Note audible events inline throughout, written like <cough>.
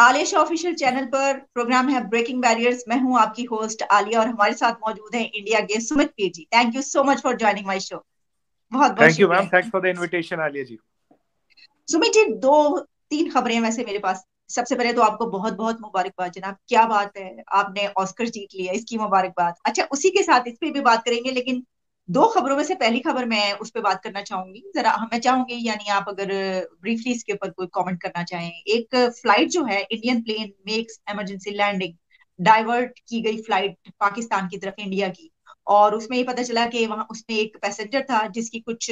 Alia official channel पर program है breaking barriers मैं हूं आपकी होस्ट आलिया और हमारे साथ मौजूद हैं इंडिया के Sumit Peer ji thank you so much for joining my show बहुत बहुत thank you ma'am thanks for the invitation Aliya ji Sumit ji दो तीन खबरें वैसे मेरे पास सबसे पहले तो आपको बहुत बहुत मुबारकबाद जनाब क्या बात है आपने ऑस्कर जीत लिया इसकी मुबारकबाद अच्छा उसी के साथ इस पर भी बात करेंगे लेकिन दो खबरों में से पहली खबर मैं उस पर बात करना चाहूंगी जरा मैं चाहूंगी यानी आप अगर ब्रीफली इसके ऊपर कोई कमेंट करना चाहें एक फ्लाइट जो है Indian plane makes emergency landing divert की गई फ्लाइट पाकिस्तान की तरफ इंडिया की और उसमें ये पता चला कि वहां उसमें एक पैसेंजर था जिसकी कुछ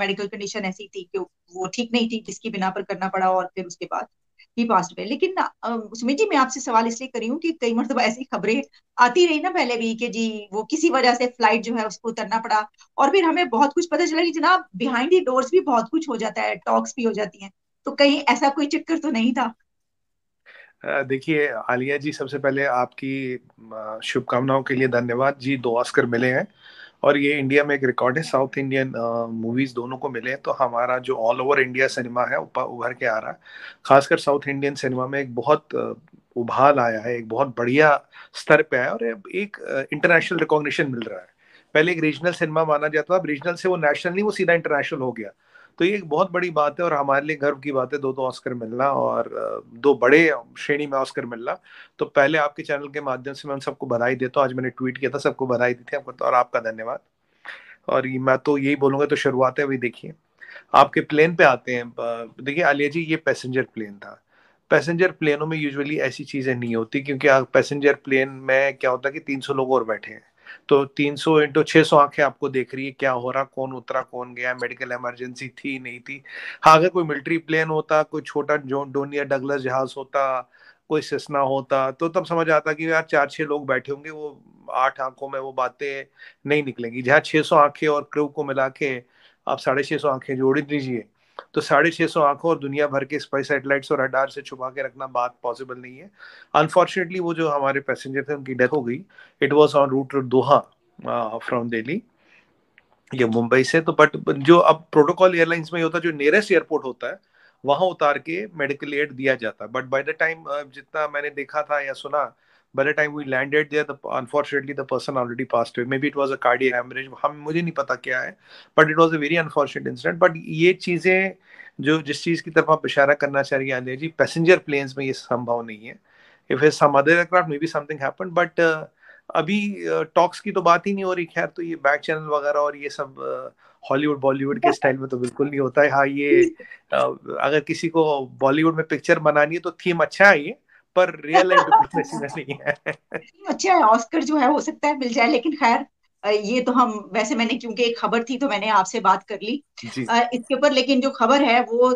मेडिकल कंडीशन ऐसी थी कि वो ठीक नहीं थी जिसकी बिना पर करना पड़ा और फिर उसके बाद ही पास्ट अवे लेकिन सुमित जी मैं आपसे सवाल इसलिए कर रही हूँ कि कई मरतबा ऐसी खबरें आती रही ना पहले भी कि जी वो किसी वजह से फ्लाइट जो है उसको उतरना पड़ा और फिर हमें बहुत कुछ पता चला कि जनाब बिहाइंड दी डोर्स भी बहुत कुछ हो जाता है टॉक्स भी हो जाती है तो कहीं ऐसा कोई चक्कर तो नहीं था देखिए आलिया जी सबसे पहले आपकी शुभकामनाओं के लिए धन्यवाद जी दो ऑस्कर मिले हैं और ये इंडिया में एक रिकॉर्ड है साउथ इंडियन मूवीज दोनों को मिले तो हमारा जो ऑल ओवर इंडिया सिनेमा है उभर के आ रहा है खासकर साउथ इंडियन सिनेमा में एक बहुत उभाल आया है एक बहुत बढ़िया स्तर पे आया और एक इंटरनेशनल रिकॉग्निशन मिल रहा है पहले एक रीजनल सिनेमा माना जाता था अब रीजनल से वो नेशनल नहीं वो सीधा इंटरनेशनल हो गया तो ये एक बहुत बड़ी बात है और हमारे लिए गर्व की बात है दो दो तो ऑस्कर मिलना और दो बड़े श्रेणी में ऑस्कर मिलना तो पहले आपके चैनल के माध्यम से मैं उन सबको बधाई देता हूँ आज मैंने ट्वीट किया था सबको बधाई दी थी आपको तो और आपका धन्यवाद और मैं तो यही बोलूँगा तो शुरुआत है अभी देखिए आपके प्लेन पे आते हैं देखिए आलिया जी ये पैसेंजर प्लेन था पैसेंजर प्लेनों में यूजुअली ऐसी चीज़ें नहीं होती क्योंकि पैसेंजर प्लेन में क्या होता है कि 300 लोग और बैठे हैं तो 300 सौ इंटू छह सौ आंखें आपको देख रही है क्या हो रहा कौन उतरा कौन गया मेडिकल इमरजेंसी थी नहीं थी हाँ अगर कोई मिलिट्री प्लेन होता कोई छोटा जो डोनिया डगलस जहाज होता कोई सिसना होता तो तब समझ आता कि यार चार छह लोग बैठे होंगे वो आठ आंखों में वो बातें नहीं निकलेंगी जहाँ छह सौ आंखें और क्रू को मिला के आप साढ़े छह सौ आंखें जोड़ दीजिए तो साढ़े छः सौ आंखों और दुनिया भर के स्पाई सैटेलाइट्स और अडार से छुपा के रखना बात पॉसिबल नहीं है अनफॉर्चुनेटली वो जो हमारे पैसेंजर थे उनकी डेथ हो गई it was on route Doha from Delhi ये मुंबई से तो बट जो अब प्रोटोकॉल एयरलाइंस में होता है जो नियरेस्ट एयरपोर्ट होता है वहां उतार के मेडिकल एड दिया जाता है बट बाय द टाइम जितना मैंने देखा था या सुना by the time we landed there the unfortunately the person already passed away maybe it was a cardiac haemorrhage hmm मुझे नहीं पता क्या है but it was a very unfortunate incident but ये चीज़ें जो जिस चीज़ की तरफ आप इशारा करना चाह रही हैं आलिया जी पैसेंजर प्लेन्स में ये संभव नहीं है if is some other aircraft maybe something happen but अभी टॉक्स uh, की तो बात ही नहीं हो रही खैर तो ये बैक चैनल वगैरह और ये सब हॉलीवुड uh, बॉलीवुड के स्टाइल में तो बिल्कुल नहीं होता है हाँ ये uh, अगर किसी को बॉलीवुड में पिक्चर बनानी है तो थीम अच्छा है ये पर रियल लाइफ डिप्लोमेसी में नहीं है अच्छा ऑस्कर जो है हो सकता है मिल जाए लेकिन खैर ये तो हम वैसे मैंने क्योंकि एक खबर थी तो मैंने आपसे बात कर ली इसके ऊपर लेकिन जो खबर है वो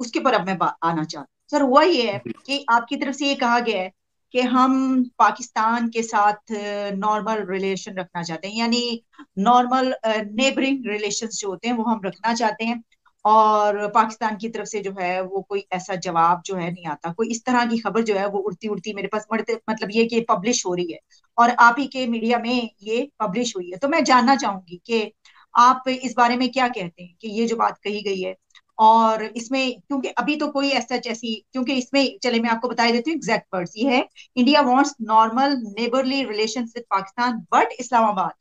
उसके ऊपर अब मैं आना चाहती हूँ सर हुआ ये है कि आपकी तरफ से ये कहा गया है कि हम पाकिस्तान के साथ नॉर्मल रिलेशन रखना चाहते हैं यानी नॉर्मल नेबरिंग रिलेशन जो होते हैं वो हम रखना चाहते हैं और पाकिस्तान की तरफ से जो है वो कोई ऐसा जवाब जो है नहीं आता कोई इस तरह की खबर जो है वो उड़ती उड़ती मेरे पास मतलब ये कि पब्लिश हो रही है और आप ही के मीडिया में ये पब्लिश हुई है तो मैं जानना चाहूंगी कि आप इस बारे में क्या कहते हैं कि ये जो बात कही गई है और इसमें क्योंकि अभी तो कोई ऐसा जैसी क्योंकि इसमें चले मैं आपको बताई देती हूँ एग्जैक्ट वर्ड्स ये है India wants normal neighbourly relation with Pakistan but Islamabad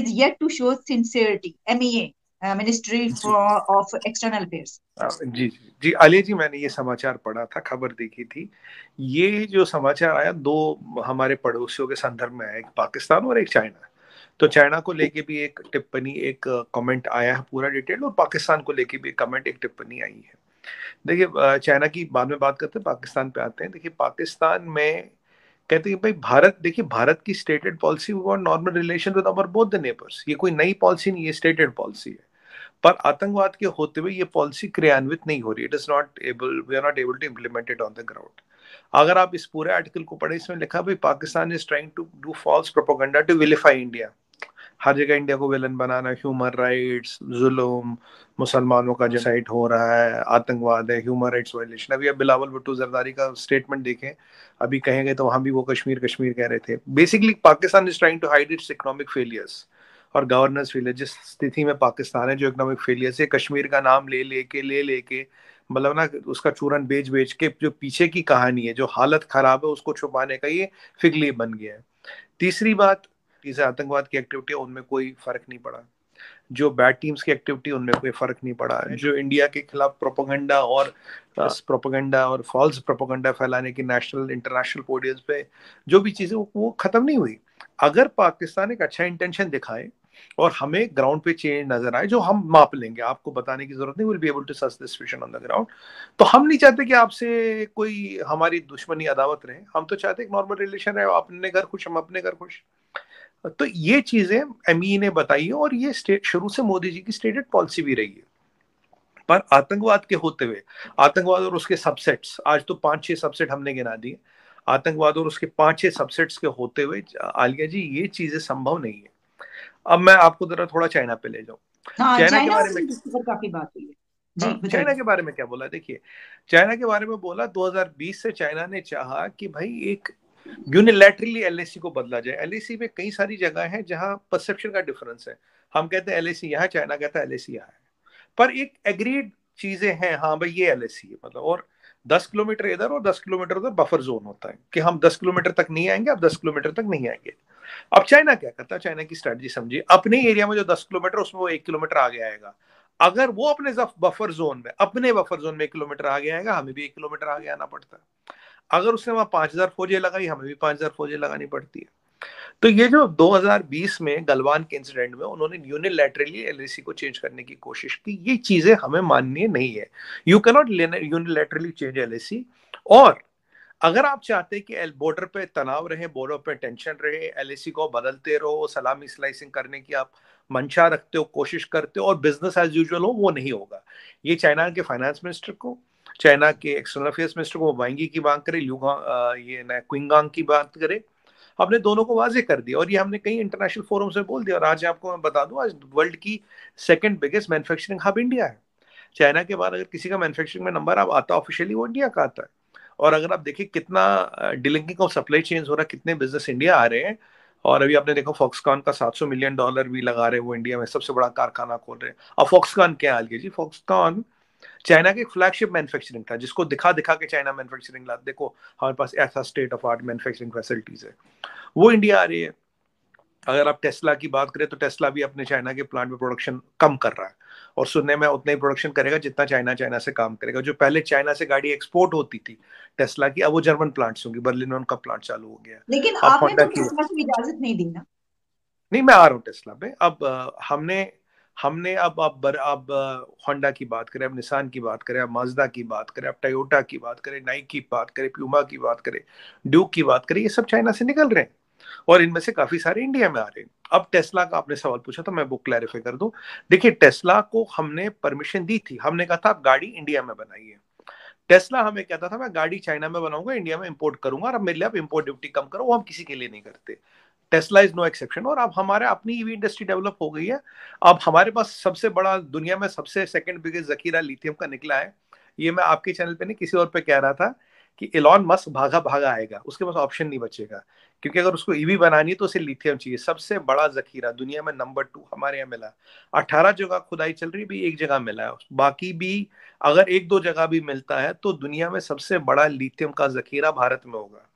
is yet to show sincerity M A ministry for of external affairs ji ji Ali ji मैंने ये समाचार पढ़ा था खबर देखी थी ये जो समाचार आया दो हमारे पड़ोसियों के संदर्भ में आया एक पाकिस्तान और एक चाइना तो चाइना को लेके भी एक टिप्पणी एक कमेंट आया है पूरा डिटेल और पाकिस्तान को लेके भी एक कमेंट एक टिप्पणी आई है देखिए चाइना की बाद में बात करते हैं पाकिस्तान पे आते हैं देखिए पाकिस्तान में कहते हैं भाई भारत देखिए भारत की स्टेटेड पॉलिसी वो normal relation with our both the neighbours ये कोई नई पॉलिसी नहीं है स्टेटेड पॉलिसी है पर आतंकवाद के होते हुए ये पॉलिसी क्रियान्वित नहीं हो रही it is not able we are not able to implemented on the ground अगर आप इस पूरे आर्टिकल को पढ़े इसमें लिखा भाई Pakistan is trying to do false propaganda to vilify India हर जगह इंडिया को विलन बनाना ह्यूमन राइट्स जुल्म मुसलमानों का जसाइट हो रहा है आतंकवाद है ह्यूमन राइट्स वायलेशन अभी आप बिलावल भुट्टो जरदारी का स्टेटमेंट देखें अभी कहेंगे तो वहां भी वो कश्मीर कश्मीर कह रहे थे basically Pakistan is trying to hide its economic failures और गवर्नेंस फेलियर जिस स्थिति में पाकिस्तान है जो इकोनॉमिक फेलियर से कश्मीर का नाम ले लेके ले लेके मतलब ना उसका चूरन बेच बेच के जो पीछे की कहानी है जो हालत खराब है उसको छुपाने का ये फिकली बन गया है तीसरी बात जैसे आतंकवाद की एक्टिविटी उनमें कोई फर्क नहीं पड़ा जो बैड टीम्स की एक्टिविटी उनमें कोई फर्क नहीं पड़ा हम्म। जो इंडिया के खिलाफ प्रोपोगंडा और प्रोपोगंडा हाँ। और फॉल्स प्रोपोगंडा फैलाने की नेशनल इंटरनेशनल पोडियम पे जो भी चीज़ें वो, वो ख़त्म नहीं हुई अगर पाकिस्तान एक अच्छा इंटेंशन दिखाए और हमें ग्राउंड पे चेंज नजर आए जो हम माप लेंगे आपको बताने की जरूरत नहीं will be able to such on the ground तो हम नहीं चाहते कि आपसे कोई हमारी दुश्मनी अदावत रहे हम तो चाहते एक नॉर्मल रिलेशन रहे अपने घर खुश हम अपने घर खुश तो ये चीजें एम ने बताई और ये शुरू से मोदी जी की स्टेटेड पॉलिसी भी रही है पर आतंकवाद के होते हुए आतंकवाद और उसके सबसेट्स आज तो पांच छह सबसेट हमने गिना दिए आतंकवाद और उसके पांच छह सबसेट्स के होते हुए आलिया जी ये चीजें संभव नहीं है अब मैं आपको जरा थोड़ा चाइना पे ले जाऊँ हाँ, चाइना के बारे में काफी बात हुई हाँ, चाइना के बारे में क्या बोला देखिए चाइना के बारे में बोला 2020 से चाइना ने चाहा कि भाई एक यूनिलैटरली एलएसी को बदला जाए एलएसी में कई सारी जगह है जहां परसेप्शन का डिफरेंस है हम कहते हैं एलएसी यहाँ चाइना कहता है एलएसी यहाँ है पर एक एग्रीड चीजें हैं हाँ भाई ये एलएसी है मतलब और दस किलोमीटर इधर और दस किलोमीटर उधर बफर जोन होता है कि हम दस किलोमीटर तक नहीं आएंगे आप दस किलोमीटर तक नहीं आएंगे अब चाइना क्या करता है चाइना की स्ट्रेटजी समझिए अपने एरिया में जो दस किलोमीटर उसमें वो एक किलोमीटर आगे आएगा अगर वो अपने बफर जोन में अपने बफर जोन में एक किलोमीटर आगे आएगा हमें भी एक किलोमीटर आगे आना पड़ता है अगर उसने वहां पांच हजार फौजें लगाई हमें भी पांच हजार फौजें लगानी पड़ती है तो ये जो 2020 में गलवान के इंसिडेंट में उन्होंने यूनिलैटरली एलएसी को चेंज करने की कोशिश की ये चीजें हमें माननीय नहीं है you cannot unilaterally change LAC और अगर आप चाहते हैं कि बॉर्डर पे तनाव रहे बॉर्डर पे टेंशन रहे एल को बदलते रहो सलामी स्लाइसिंग करने की आप मंशा रखते हो कोशिश करते हो और बिजनेस एज यूजल हो वो नहीं होगा ये चाइना के फाइनेंस मिनिस्टर को चाइना के एक्सटर्नल अफेयर्स मिनिस्टर को वाइंगी की बात करें ल्यूगा ये ना क्विंगांग की बात करे हमने दोनों को वाजे कर दिया और ये हमने कई इंटरनेशनल फोरम में बोल दिया और आज आपको मैं बता दूं आज वर्ल्ड की second biggest manufacturing hub India है चाइना के बाद अगर किसी का मैन्युफैक्चरिंग में नंबर आप आता ऑफिशियली वो इंडिया का आता है और अगर आप देखिए कितना डिलिंकिंग ऑफ सप्लाई चेंज हो रहा है कितने बिजनेस इंडिया आ रहे हैं और अभी आपने देखा फॉक्सकॉन का 700 मिलियन डॉलर भी लगा रहे हैं वो इंडिया में सबसे बड़ा कारखाना खोल रहे हैं अब फॉक्सकॉन क्या हाल जी फॉक्सकॉन चाइना के फ्लैगशिप मैन्युफैक्चरिंग था जिसको दिखा दिखा के चाइना मैन्युफैक्चरिंग ला देखो हमारे पास ऐसा state of art manufacturing facilities है वो इंडिया आ रही है अगर आप टेस्ला की बात करें तो टेस्ला भी अपने चाइना के प्लांट में प्रोडक्शन कम कर रहा है और सुनने में उतना ही प्रोडक्शन करेगा जितना चाइना चाइना से काम करेगा जो पहले चाइना से गाड़ी एक्सपोर्ट होती थी टेस्ला की अब वो जर्मन प्लांट्स होंगी बर्लिन में उनका प्लांट चालू हो गया लेकिन आपने तो इजाजत नहीं दी ना नहीं मैं आ रहा हूँ टेस्ला पे अब आ, हमने हमने अब अब बर, अब होंडा की बात करें अब निशान की बात करें अब माजदा की बात करें अब टयोटा की बात करें नाइक की बात करें प्यूमा की बात करें ड्यूक की बात करें ये सब चाइना से निकल रहे हैं और इनमें से काफी सारे इंडिया में आ रहे हैं अब टेस्ला का आपने सवाल पूछा तो मैं वो क्लैरिफाई कर दूं देखिए टेस्ला को हमने परमिशन दी थी हमने कहा था आप गाड़ी इंडिया में बनाइए टेस्ला हमें कहता था मैं गाड़ी चाइना में बनाऊंगा इंडिया में इंपोर्ट करूंगा और अब मेरे लिए आप इंपोर्ट ड्यूटी कम करो वो हम किसी के लिए नहीं करते टेस्ला इज नो एक्सेप्शन और अब हमारे अपनी ईवी इंडस्ट्री डेवलप हो गई है अब हमारे पास सबसे बड़ा दुनिया में सबसे सेकंड बिगेस्ट जखीरा लिथियम का निकला है ये मैं आपके चैनल पे नहीं किसी और पे कह रहा था कि एलॉन मस्क भागा भागा आएगा उसके पास ऑप्शन नहीं बचेगा क्योंकि अगर उसको ईवी e बनानी है तो उसे लिथियम चाहिए सबसे बड़ा जखीरा दुनिया में नंबर टू हमारे यहाँ मिला अठारह जगह खुदाई चल रही भी एक जगह मिला है बाकी भी अगर एक दो जगह भी मिलता है तो दुनिया में सबसे बड़ा लिथियम का जखीरा भारत में होगा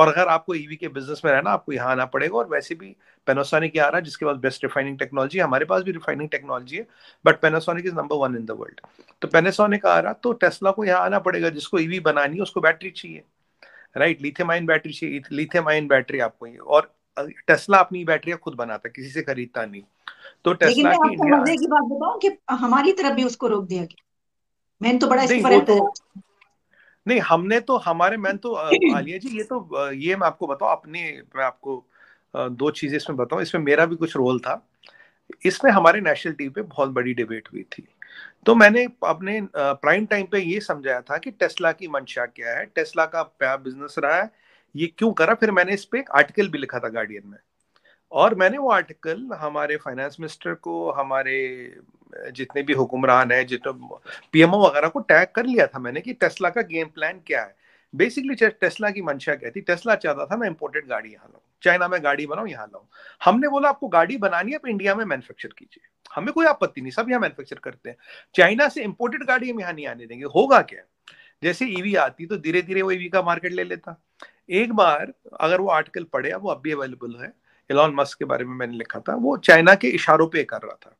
और अगर आपको ईवी e के बिजनेस में रहना आपको यहाँ आना पड़ेगा और वैसे भी पेनासोनिक आ रहा है जिसके पास बेस्ट रिफाइनिंग टेक्नोलॉजी हमारे पास भी रिफाइनिंग टेक्नोलॉजी है but Panasonic is number one in the world तो पेनासोनिक आ रहा तो टेस्ला को यहाँ आना पड़ेगा जिसको ईवी e बनानी है उसको बैटरी चाहिए राइट लिथियम आयन बैटरी चाहिए लिथियम आयन बैटरी आपको ये और टेस्ला अपनी बैटरियां खुद बनाता किसी से खरीदता नहीं तो टेस्ला की की बात बताऊं कि हमारी तरफ भी उसको रोक दिया गया मैंने तो बड़ा इस पर नहीं हमने तो हमारे मैन तो <laughs> आलिया जी ये तो ये मैं आपको बताऊं अपने मैं आपको दो चीजें इसमें बताऊं इसमें मेरा भी कुछ रोल था इसमें हमारे नेशनल टीम पे बहुत बड़ी डिबेट हुई थी तो मैंने अपने प्राइम टाइम पे ये समझाया था कि टेस्ला की मंशा क्या है टेस्ला का क्या बिजनेस रहा है ये क्यों करा फिर मैंने इस पर एक आर्टिकल भी लिखा था गार्डियन में और मैंने वो आर्टिकल हमारे फाइनेंस मिनिस्टर को हमारे जितने भी हुक्मरान हैं जितने पीएमओ वगैरह को टैग कर लिया था मैंने कि टेस्ला का गेम प्लान क्या है बेसिकली टेस्ला की मंशा क्या थी टेस्ला चाहता था मैं इम्पोर्टेड गाड़ी यहाँ लाऊँ चाइना में गाड़ी बनाऊँ यहाँ लाऊँ हमने बोला आपको गाड़ी बनानी है आप इंडिया में मैन्युफैक्चर कीजिए हमें कोई आपत्ति नहीं सब यहाँ मैन्युफैक्चर करते हैं चाइना से इम्पोर्टेड गाड़ी हम यहाँ नहीं आने देंगे होगा क्या जैसे ईवी e आती तो धीरे धीरे वो ईवी e का मार्केट ले लेता एक बार अगर वो आर्टिकल पढ़े वो अब भी अवेलेबल है इलॉन मस्क के बारे में मैंने लिखा था वो चाइना के इशारों पे कर रहा था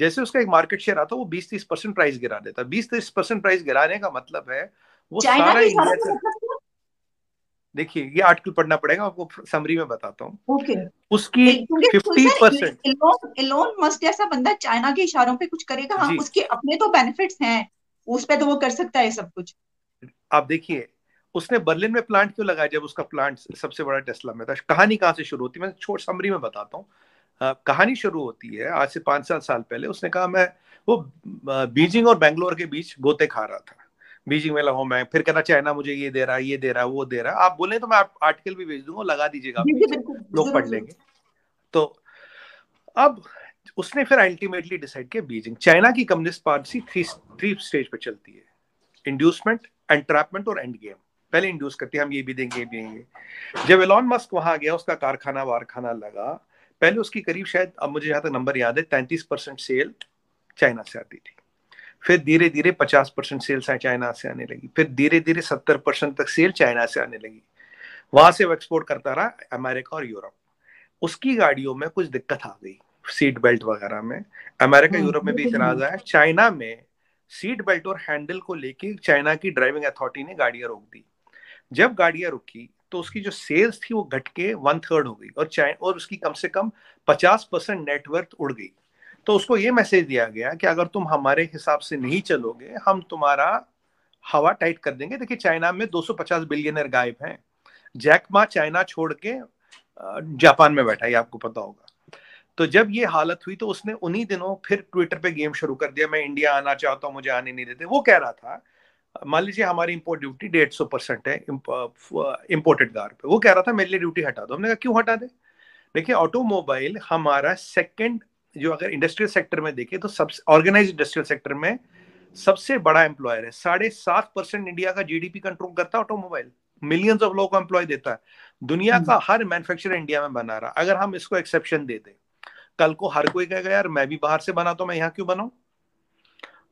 जैसे उसका एक मार्केट शेयर आता वो बीस तीस परसेंट प्राइस गिरा देता बीस तीस परसेंट प्राइस गिराने का मतलब है वो सारा इंडिया मतलब देखिए ये आर्टिकल पढ़ना पड़ेगा आपको समरी में बताता हूँ okay. उसकी फिफ्टी परसेंट एलोन मस्क जैसा बंदा चाइना के इशारों पे कुछ करेगा हाँ उसके अपने तो बेनिफिट्स हैं उस पे तो वो कर सकता है सब कुछ आप देखिए उसने बर्लिन में प्लांट क्यों लगाया जब उसका प्लांट सबसे बड़ा टेस्ला में था कहानी कहाँ से शुरू होती है मैं छोट समरी में बताता हूँ कहानी शुरू होती है आज से पाँच सात साल पहले उसने कहा मैं वो बीजिंग और बेंगलोर के बीच गोते खा रहा था बीजिंग में लगाऊ मैं फिर कहना चाइना मुझे ये दे रहा है ये दे रहा है वो दे रहा है आप बोले तो मैं आप आर्टिकल भी भेज दूंगा लगा दीजिएगा लोग पढ़ लेंगे तो अब उसने फिर अल्टीमेटली डिसाइड किया बीजिंग चाइना की communist party three three stage पर चलती है इंड्यूसमेंट एंट्रैपमेंट और एंड गेम पहले इंड्यूस करती है हम ये भी देंगे ये भी देंगे जब एलॉन मस्क वहां गया उसका कारखाना वारखाना लगा पहले उसकी करीब शायद अब मुझे जहां तक नंबर याद है तैंतीस परसेंट सेल चाइना से आती थी फिर धीरे धीरे पचास परसेंट सेल्स चाइना से आने लगी फिर धीरे धीरे सत्तर परसेंट तक सेल चाइना से आने लगी वहां से वो एक्सपोर्ट करता रहा अमेरिका और यूरोप उसकी गाड़ियों में कुछ दिक्कत आ गई सीट बेल्ट वगैरह में अमेरिका हाँ, यूरोप में भी इतराज आया चाइना में सीट बेल्ट और हैंडल को लेके चाइना की ड्राइविंग अथॉरिटी ने गाड़ियां रोक दी जब गाड़ियां रुकी तो उसकी जो सेल्स थी वो घट के वन थर्ड हो गई और चाइन और उसकी कम से कम पचास परसेंट नेटवर्थ उड़ गई तो उसको ये मैसेज दिया गया कि अगर तुम हमारे हिसाब से नहीं चलोगे हम तुम्हारा हवा टाइट कर देंगे देखिए चाइना में 250 बिलियनर गायब हैं जैकमा चाइना छोड़ के जापान में बैठा है आपको पता होगा तो जब ये हालत हुई तो उसने उन्हीं दिनों फिर ट्विटर पे गेम शुरू कर दिया मैं इंडिया आना चाहता हूँ मुझे आने नहीं देते वो कह रहा था मान लीजिए हमारी इम्पोर्ट ड्यूटी डेढ़ सौ परसेंट है इम्पोर्टेड गार पे वो कह रहा था मेरे लिए ड्यूटी हटा दो हमने कहा क्यों हटा दे देखिए ऑटोमोबाइल हमारा सेकंड जो अगर इंडस्ट्रियल सेक्टर में देखें तो सबसे ऑर्गेनाइज इंडस्ट्रियल सेक्टर में सबसे बड़ा एम्प्लॉयर है साढ़े सात परसेंट इंडिया का जीडीपी कंट्रोल करता है ऑटोमोबाइल मिलियंस ऑफ लोगों को एम्प्लॉय देता है दुनिया हम्म। का हर मैन्युफैक्चरर इंडिया में बना रहा अगर हम इसको एक्सेप्शन दे दें कल को हर कोई कहेगा यार मैं भी बाहर से बना तो मैं यहाँ क्यों बनाऊँ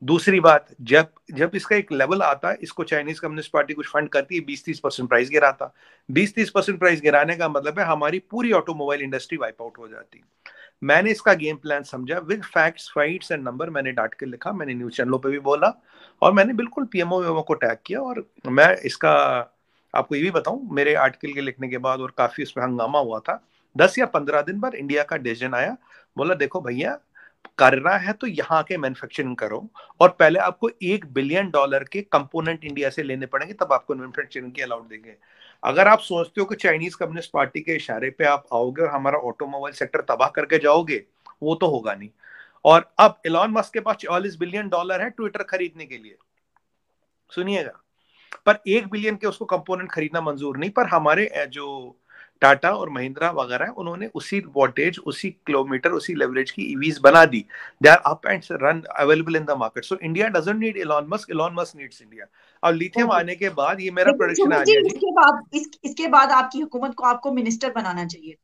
दूसरी बात जब जब इसका एक लेवल आता है इसको चाइनीज कम्युनिस्ट पार्टी कुछ फंड करती है बीस तीस परसेंट प्राइस गिराता बीस तीस परसेंट प्राइस गिराने का मतलब है हमारी पूरी ऑटोमोबाइल इंडस्ट्री वाइप आउट हो जाती मैंने इसका गेम प्लान समझा with facts fights and number मैंने डांट के लिखा मैंने न्यूज चैनलों पर भी बोला और मैंने बिल्कुल पीएमओ वीएमओ को टैग किया और मैं इसका आपको ये भी बताऊं मेरे आर्टिकल के लिखने के बाद और काफी उसमें हंगामा हुआ था दस या पंद्रह दिन बाद इंडिया का डिसीजन आया बोला देखो भैया करना है तो यहाँ के मैन्युफैक्चरिंग करो और पहले आपको एक बिलियन डॉलर के कंपोनेंट इंडिया से लेने पड़ेंगे तब आपको मैन्युफैक्चरिंग की अलाउड देंगे अगर आप सोचते हो कि चाइनीज कम्युनिस्ट पार्टी के इशारे पे आप आओगे और हमारा ऑटोमोबाइल सेक्टर तबाह करके जाओगे वो तो होगा नहीं और अब इलॉन मस्क के पास चौलीस बिलियन डॉलर है ट्विटर खरीदने के लिए सुनिएगा पर एक बिलियन के उसको कंपोनेंट खरीदना मंजूर नहीं पर हमारे जो टाटा और महिंद्रा वगैरह उन्होंने उसी वोटेज उसी किलोमीटर उसी लेवरेज की ईवीज e बना दी they are up and run available in the market so India doesn't need Elon Musk Elon Musk needs India और लिथियम आने के बाद ये मेरा प्रोडक्शन आ गया इसके बाद इस, इसके बाद आपकी हुकूमत को आपको मिनिस्टर बनाना चाहिए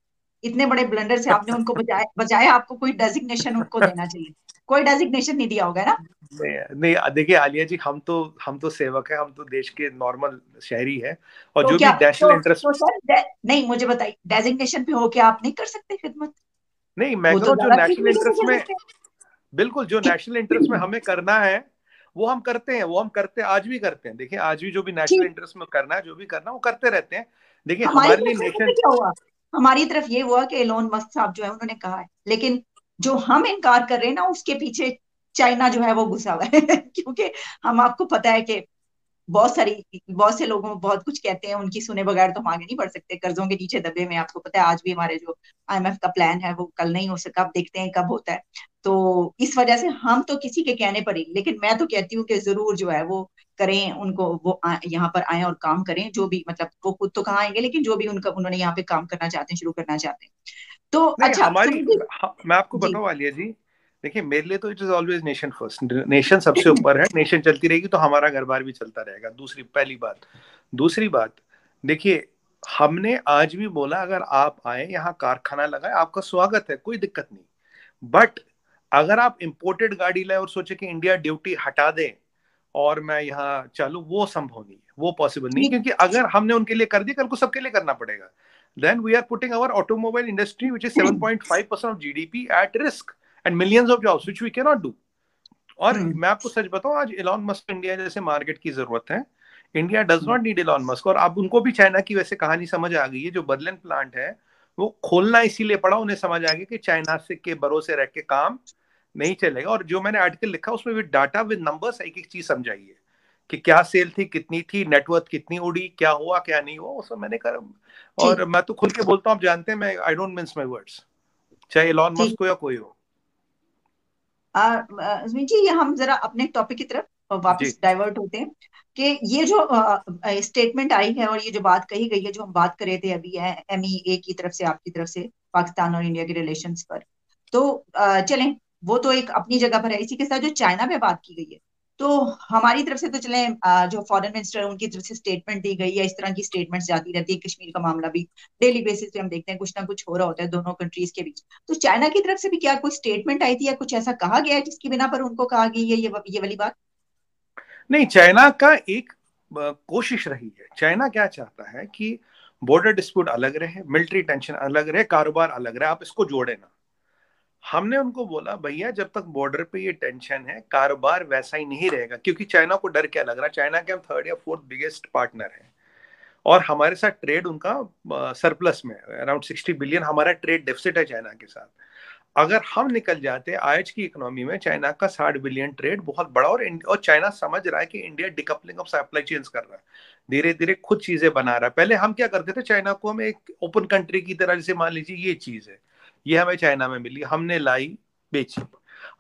इतने बड़े ब्लंडर से आपने उनको बजाय बजाय आपको कोई डेजिग्नेशन उनको देना चाहिए कोई डेजिग्नेशन नहीं दिया होगा ना नहीं देखिए आलिया जी हम तो हम तो सेवक है हम तो देश के नॉर्मल शहरी है और तो जो भी नेशनल इंटरेस्ट तो, तो नहीं मुझे बताइए डेजिग्नेशन पे हो क्या आप नहीं कर सकते खिदमत नहीं मैं तो जो नेशनल इंटरेस्ट में बिल्कुल जो नेशनल इंटरेस्ट में हमें करना है वो हम करते हैं वो हम करते हैं आज भी करते हैं देखिए आज भी जो भी नेशनल इंटरेस्ट में करना है जो भी करना है वो करते रहते हैं देखिए हमारे लिए नेशन हमारी तरफ ये हुआ कि एलोन मस्क साहब जो है उन्होंने कहा है लेकिन जो हम इनकार कर रहे हैं ना उसके पीछे चाइना जो है वो घुसा हुआ है <laughs> क्योंकि हम आपको पता है कि बहुत सारी बहुत से लोगों बहुत कुछ कहते हैं उनकी सुने बगैर तो हम आगे नहीं बढ़ सकते कर्जों के नीचे दबे में आपको पता है आज भी हमारे जो आईएमएफ का प्लान है वो कल नहीं हो सका अब देखते हैं कब होता है तो इस वजह से हम तो किसी के कहने पर ही लेकिन मैं तो कहती हूँ कि जरूर जो है वो करें उनको वो यहाँ पर आए और काम करें जो भी मतलब वो खुद तो कहाँ आएंगे लेकिन जो भी उनका उन्होंने यहाँ पे काम करना चाहते हैं शुरू करना चाहते हैं तो अच्छा हमारी हाँ, मैं आपको बताऊँ आलिया जी देखिए मेरे लिए तो it is always nation first nation सबसे ऊपर है नेशन चलती रहेगी तो हमारा घर बार भी चलता रहेगा दूसरी पहली बात दूसरी बात देखिए हमने आज भी बोला अगर आप आए यहाँ कारखाना लगाए आपका स्वागत है कोई दिक्कत नहीं बट अगर आप इम्पोर्टेड गाड़ी लाए और सोचे कि इंडिया ड्यूटी हटा दे और मैं यहाँ चालू वो संभव नहीं है वो पॉसिबल नहीं क्योंकि अगर हमने उनके लिए कर दिया कल को सबके लिए करना पड़ेगा then we are putting our automobile industry which is seven point five percent of G D P at risk and millions of jobs which we can not do और hmm. मैं आपको सच बताऊं आज एलॉन मस्क इंडिया जैसे market की जरूरत है India does not need Elon Musk और अब उनको भी चाइना की वैसे कहानी समझ आ गई है जो बदलन प्लांट है वो खोलना इसीलिए पड़ा उन्हें समझ आ गया कि चाइना से के भरोसे रह के काम नहीं चलेगा और जो मैंने आर्टिकल लिखा उसमें भी डाटा विद नंबर्स एक एक चीज समझाई है कि क्या सेल थी कितनी थी नेटवर्थ कितनी उड़ी क्या हुआ क्या नहीं हुआ उसमें मैंने कर और मैं तो खुल के बोलता हूँ आप जानते हैं मैं I don't mince my words चाहे एलॉन मस्क हो या कोई हो जी ये हम जरा अपने टॉपिक की तरफ वापस डाइवर्ट होते हैं कि ये जो स्टेटमेंट आई है और ये जो बात कही गई है जो हम बात कर रहे थे अभी एम ई ए की तरफ से आपकी तरफ से पाकिस्तान और इंडिया के रिलेशन पर तो चलें वो तो एक अपनी जगह पर है इसी के साथ जो चाइना पे बात की गई है तो हमारी तरफ से तो चले जो फॉरेन मिनिस्टर है उनकी तरफ से स्टेटमेंट दी गई है इस तरह की स्टेटमेंट जाती रहती है कश्मीर का मामला भी डेली बेसिस पे हम देखते हैं कुछ ना कुछ हो रहा होता है दोनों कंट्रीज के बीच तो चाइना की तरफ से भी क्या कोई स्टेटमेंट आई थी या कुछ ऐसा कहा गया है जिसकी बिना पर उनको कहा गई है ये ये वाली बात नहीं चाइना का एक कोशिश रही है चाइना क्या चाहता है कि बॉर्डर डिस्प्यूट अलग रहे मिलिट्री टेंशन अलग रहे कारोबार अलग रहे आप इसको जोड़े ना हमने उनको बोला भैया जब तक बॉर्डर पे ये टेंशन है कारोबार वैसा ही नहीं रहेगा क्योंकि चाइना को डर क्या लग रहा है चाइना के हम थर्ड या फोर्थ बिगेस्ट पार्टनर हैं और हमारे साथ ट्रेड उनका सरप्लस में अराउंड सिक्सटी बिलियन हमारा ट्रेड डेफिसिट है चाइना के साथ अगर हम निकल जाते आज की इकोनॉमी में चाइना का साठ बिलियन ट्रेड बहुत बड़ा और और चाइना समझ रहा है कि India decoupling of supply chains कर रहा है धीरे धीरे खुद चीजें बना रहा है पहले हम क्या करते थे चाइना को हम एक ओपन कंट्री की तरह जैसे मान लीजिए ये चीज है ये हमें चाइना में मिली हमने लाई बेची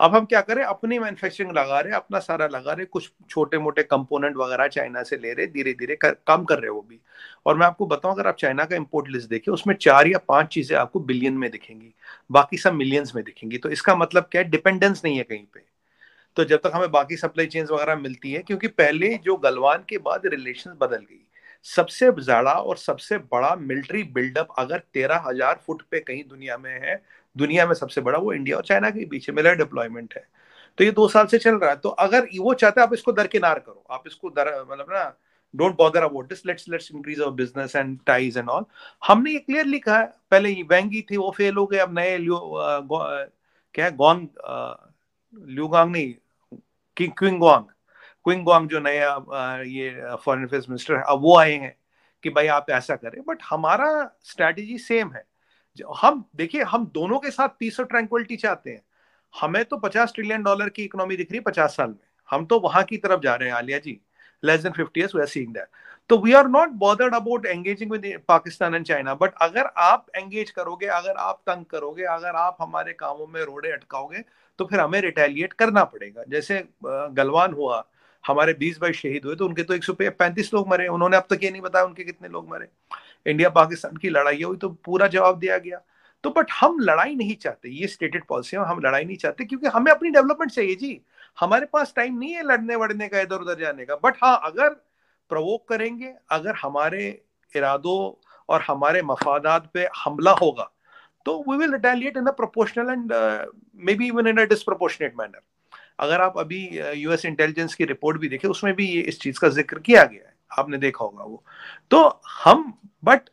अब हम क्या करें अपनी मैन्युफैक्चरिंग लगा रहे अपना सारा लगा रहे कुछ छोटे मोटे कंपोनेंट वगैरह चाइना से ले रहे धीरे धीरे कम कर रहे वो भी और मैं आपको बताऊं अगर आप चाइना का इंपोर्ट लिस्ट देखें उसमें चार या पांच चीजें आपको बिलियन में दिखेंगी बाकी सब मिलियंस में दिखेंगी तो इसका मतलब क्या है डिपेंडेंस नहीं है कहीं पे तो जब तक हमें बाकी सप्लाई चेन्स वगैरह मिलती है क्योंकि पहले जो गलवान के बाद रिलेशन बदल गई सबसे ज्यादा और सबसे बड़ा मिलिट्री बिल्डअप अगर तेरह हजार फुट पे कहीं दुनिया में है दुनिया में सबसे बड़ा वो इंडिया और चाइना के बीच में मिलर डिप्लॉयमेंट है तो ये दो साल से चल रहा है तो अगर वो चाहते हैं आप इसको दरकिनार करो आप इसको दर मतलब ना don't bother about this let's let's increase our business and ties and all हमने ये क्लियरली कहा है पहले ये वेंगी थी वो फेल हो गए अब नए लियो क्या है गोंग ल्यूगांग नहीं किंग क्विंग गोंग क्विंग गोंग जो नया ये फॉरेन अफेयर्स मिनिस्टर है अब वो आए हैं कि भाई आप ऐसा करें बट हमारा स्ट्रेटेजी सेम है हम देखिए हम दोनों के साथ पीस और ट्रैंक्वलिटी चाहते हैं हमें तो पचास ट्रिलियन डॉलर की इकोनॉमी दिख रही है पचास साल में हम तो वहां की तरफ जा रहे हैं Aliya ji less than fifty years we are seeing that तो we are not bothered about engaging with Pakistan and China but अगर आप एंगेज करोगे अगर आप तंग करोगे अगर आप हमारे कामों में रोड़े अटकाओगे तो फिर हमें रिटेलिएट करना पड़ेगा जैसे गलवान हुआ हमारे बीस भाई शहीद हुए तो उनके तो एक सौ पैंतीस लोग मरे उन्होंने अब तक ये नहीं बताया उनके कितने लोग मरे इंडिया पाकिस्तान की लड़ाई हुई तो पूरा जवाब दिया गया तो बट हम लड़ाई नहीं चाहते ये स्टेटेड पॉलिसी है हम लड़ाई नहीं चाहते क्योंकि हमें अपनी डेवलपमेंट चाहिए जी हमारे पास टाइम नहीं है लड़ने वड़ने का इधर उधर जाने का बट हाँ अगर प्रवोक करेंगे अगर हमारे इरादों और हमारे मफादात पे हमला होगा तो we will retaliate in a proportional and maybe even in a disproportionate manner अगर आप अभी यूएस इंटेलिजेंस की रिपोर्ट भी देखें उसमें भी ये इस चीज का जिक्र किया गया है आपने देखा होगा वो तो हम बट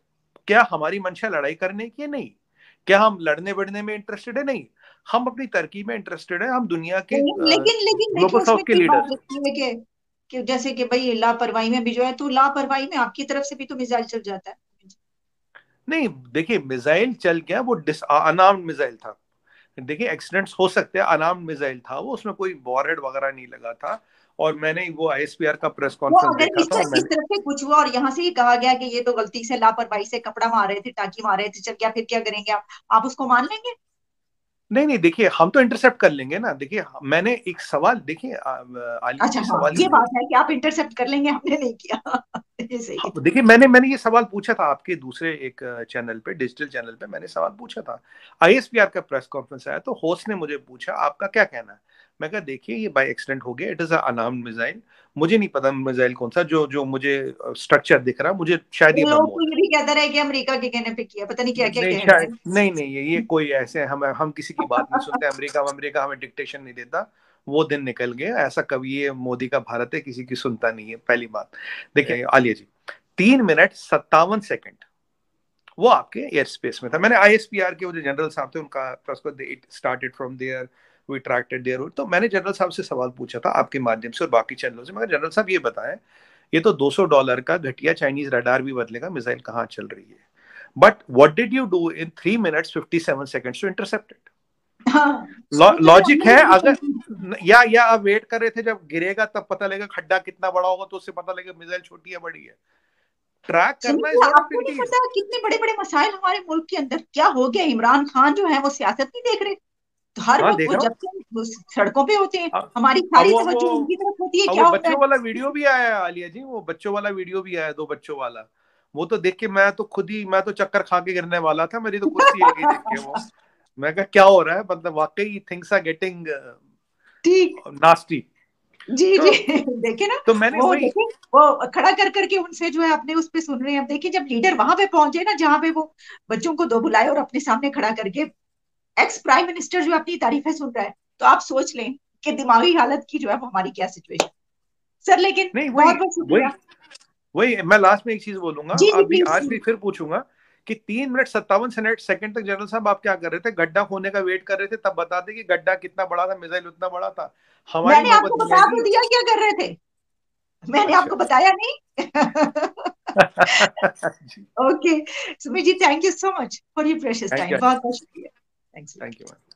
क्या हमारी मंशा लड़ाई करने की है नहीं क्या हम लड़ने बढ़ने में इंटरेस्टेड है नहीं हम अपनी तरकी में इंटरेस्टेड है हम दुनिया के लेकिन लेकिन के लीडर जैसे कि भाई लापरवाही में भी जो है तो लापरवाही में आपकी तरफ से भी तो मिसाइल चल जाता है नहीं देखिए मिसाइल चल गया वो डिसआर्म्ड मिसाइल था देखिए एक्सीडेंट्स हो सकते हैं अनाम मिसाइल था वो उसमें कोई वॉरेड वगैरह नहीं लगा था और मैंने वो आईएसपीआर का प्रेस कॉन्फ्रेंस देखा था तरफ से कुछ हुआ और यहाँ से ही कहा गया कि ये तो गलती से लापरवाही से कपड़ा मार रहे थे टाकी मार रहे थे चल गया फिर क्या करेंगे आप आप उसको मान लेंगे नहीं नहीं देखिए हम तो इंटरसेप्ट कर लेंगे ना देखिए मैंने एक सवाल देखिए अच्छा, हाँ, सवाल ये बात है कि आप इंटरसेप्ट कर लेंगे हमने नहीं किया <laughs> हाँ, देखिए मैंने मैंने ये सवाल पूछा था आपके दूसरे एक चैनल पे डिजिटल चैनल पे मैंने सवाल पूछा था आईएसपीआर का प्रेस कॉन्फ्रेंस आया तो होस्ट ने मुझे पूछा आपका क्या कहना है मैं कहा देखिए ये बाय एक्सीडेंट हो गया इट इज अनाम मिसाइल मुझे नहीं पता मिसाइल कौन सा जो जो मुझे स्ट्रक्चर दिख रहा मुझे शायद ये तो भी कहता रहा कि अमेरिका के कहने पे किया पता नहीं क्या क्या कह नहीं, नहीं नहीं ये ये कोई ऐसे हम हम किसी की बात नहीं सुनते अमेरिका अमेरिका हमें डिक्टेशन नहीं देता वो दिन निकल गया ऐसा कभी ये मोदी का भारत है किसी की सुनता नहीं है पहली बात देखिए आलिया जी तीन मिनट सत्तावन सेकेंड वो आपके एयर स्पेस में था मैंने आई के वो जो जनरल साहब थे उनका it started from there we tracked there तो मैंने जनरल साहब से सवाल पूछा था आपके माध्यम से और बाकी चैनलों से मगर जनरल साहब ये बताएं ये तो 200 डॉलर का घटिया चाइनीज रडार भी बदलेगा मिसाइल कहाँ चल रही है but what did you do in three minutes fifty seven seconds to intercepted logic हाँ, तो है अगर या या आप वेट कर रहे थे जब गिरेगा तब पता लगेगा खड्डा कितना बड़ा होगा तो उससे पता लगेगा मिसाइल छोटी है बड़ी है ट्रैक करना आपको नहीं पता कितने बड़े बड़े मसाइल हमारे मुल्क के अंदर क्या हो गया इमरान खान जो है वो सियासत नहीं देख रहे तो हर हाँ, जब सड़कों पे होते हैं हमारी सारी तवज्जो उनकी तरफ होती है क्या वाला वीडियो भी आया आलिया जी वो बच्चों वाला वीडियो भी आया दो बच्चों वाला वो तो देख के मैं तो खुद ही मैं तो चक्कर खा के गिरने वाला था मेरी तो कुर्सी हिल देख के वो <laughs> मैं कहा क्या हो रहा है मतलब वाकई थिंग्स आर गेटिंग ठीक नास्टी जी तो, जी <laughs> देखे ना तो मैंने वो वो खड़ा कर करके उनसे जो है अपने उस पे सुन रहे हैं देखिए जब लीडर वहां पे पहुंचे ना जहाँ पे वो बच्चों को दो बुलाए और अपने सामने खड़ा करके एक्स प्राइम मिनिस्टर जो अपनी तारीफें सुन रहा है तो आप सोच लें कि दिमागी हालत की जो है हमारी क्या सिचुएशन सर लेकिन वही मैं लास्ट में एक चीज बोलूंगा अभी आज भी फिर पूछूंगा कि तीन मिनट सत्तावन सेकंड तक जनरल साहब आप क्या कर रहे थे गड्ढा खोने का वेट कर रहे थे तब बता दे कि गड्ढा कितना बड़ा था मिसाइल उतना बड़ा था हमारी मैंने आपको बता तो दिया क्या कर रहे थे मैंने आपको अच्छा। बताया नहीं okay <laughs> Sumit ji thank you so much for your precious time बहुत बहुत शुक्रिया थैंक यू